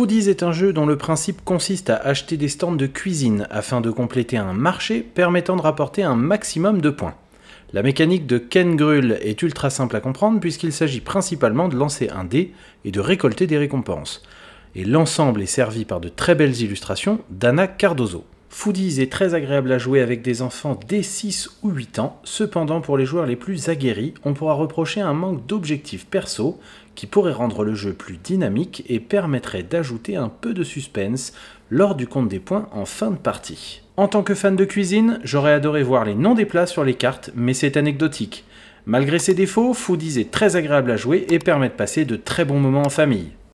Foodies est un jeu dont le principe consiste à acheter des stands de cuisine afin de compléter un marché permettant de rapporter un maximum de points. La mécanique de Ken Grull est ultra simple à comprendre puisqu'il s'agit principalement de lancer un dé et de récolter des récompenses. Et l'ensemble est servi par de très belles illustrations d'Anna Cardozo. Foodies est très agréable à jouer avec des enfants dès 6 ou 8 ans, cependant pour les joueurs les plus aguerris, on pourra reprocher un manque d'objectifs perso qui pourrait rendre le jeu plus dynamique et permettrait d'ajouter un peu de suspense lors du compte des points en fin de partie. En tant que fan de cuisine, j'aurais adoré voir les noms des plats sur les cartes, mais c'est anecdotique. Malgré ses défauts, Foodies est très agréable à jouer et permet de passer de très bons moments en famille.